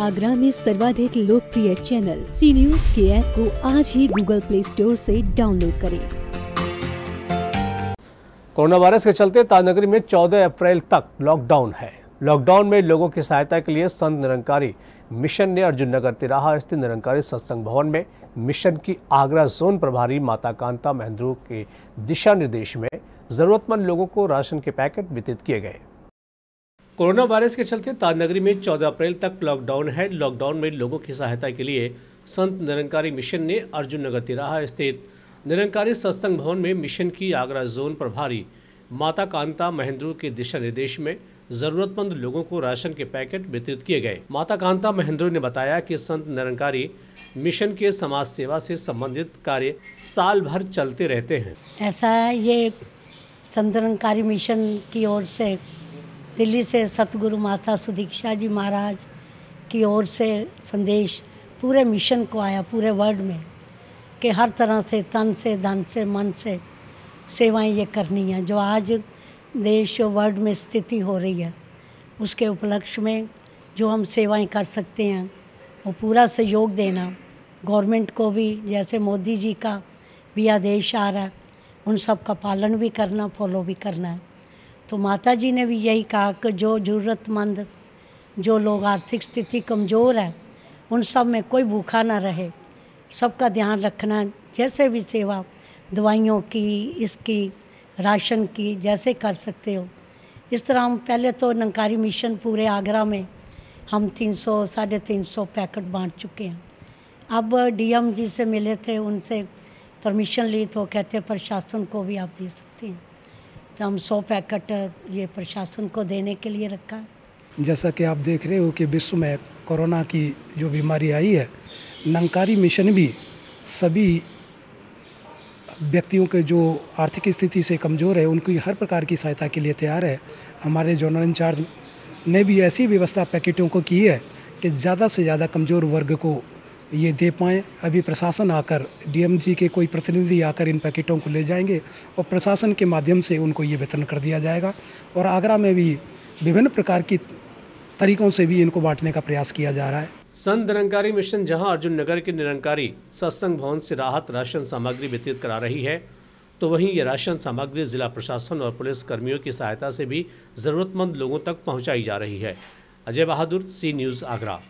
आगरा में सर्वाधिक लोकप्रिय चैनल सी न्यूज के ऐप को आज ही गूगल प्ले स्टोर से डाउनलोड करें कोरोना वायरस के चलते ताजनगरी में 14 अप्रैल तक लॉकडाउन है लॉकडाउन में लोगों की सहायता के लिए संत निरंकारी मिशन ने अर्जुन नगर तिराहा स्थित निरंकारी सत्संग भवन में मिशन की आगरा जोन प्रभारी माता कांता महेंद्रू के दिशा निर्देश में जरूरतमंद लोगों को राशन के पैकेट वितरित किए गए कोरोना वायरस के चलते ताजनगरी में 14 अप्रैल तक लॉकडाउन है लॉकडाउन में लोगों की सहायता के लिए संत निरंकारी मिशन ने अर्जुन नगर तिराहा स्थित निरंकारी सत्संग भवन में मिशन की आगरा जोन प्रभारी माता कांता महेंद्रू के दिशा निर्देश में जरूरतमंद लोगों को राशन के पैकेट वितरित किए गए माता कांता महेंद्रू ने बताया कि संत निरंकारी मिशन के समाज सेवा से संबंधित कार्य साल भर चलते रहते हैं ऐसा ये संत निरंकारी मिशन की ओर से दिल्ली से सतगुरु माता सुदीक्षा जी महाराज की ओर से संदेश पूरे मिशन को आया पूरे वर्ल्ड में कि हर तरह से तन से धन से मन से सेवाएं ये करनी हैं जो आज देश और वर्ल्ड में स्थिति हो रही है उसके उपलक्ष्य में जो हम सेवाएं कर सकते हैं वो पूरा सहयोग देना गवर्नमेंट को भी जैसे मोदी जी का भी आदेश आ रहा है उन सब का पालन भी करना फॉलो भी करना है तो माता जी ने भी यही कहा कि जो ज़रूरतमंद जो लोग आर्थिक स्थिति कमज़ोर है उन सब में कोई भूखा ना रहे सबका ध्यान रखना जैसे भी सेवा दवाइयों की इसकी राशन की जैसे कर सकते हो इस तरह हम पहले तो नंकारी मिशन पूरे आगरा में हम तीन सौ साढ़े तीन सौ पैकेट बांट चुके हैं अब डीएम जी से मिले थे उनसे परमिशन ली तो कहते प्रशासन को भी आप दे सकते हैं तो हम सौ पैकेट ये प्रशासन को देने के लिए रखा जैसा कि आप देख रहे हो कि विश्व में कोरोना की जो बीमारी आई है नंकारी मिशन भी सभी व्यक्तियों के जो आर्थिक स्थिति से कमज़ोर है उनकी हर प्रकार की सहायता के लिए तैयार है हमारे जोनल इंचार्ज ने भी ऐसी व्यवस्था पैकेटों को की है कि ज़्यादा से ज़्यादा कमज़ोर वर्ग को ये दे पाएँ अभी प्रशासन आकर डीएमजी के कोई प्रतिनिधि आकर इन पैकेटों को ले जाएंगे और प्रशासन के माध्यम से उनको ये वितरण कर दिया जाएगा और आगरा में भी विभिन्न प्रकार की तरीकों से भी इनको बांटने का प्रयास किया जा रहा है संत निरंकारी मिशन जहां अर्जुन नगर के निरंकारी सत्संग भवन से राहत राशन सामग्री वितरित करा रही है तो वहीं ये राशन सामग्री जिला प्रशासन और पुलिस कर्मियों की सहायता से भी जरूरतमंद लोगों तक पहुँचाई जा रही है अजय बहादुर सी न्यूज़ आगरा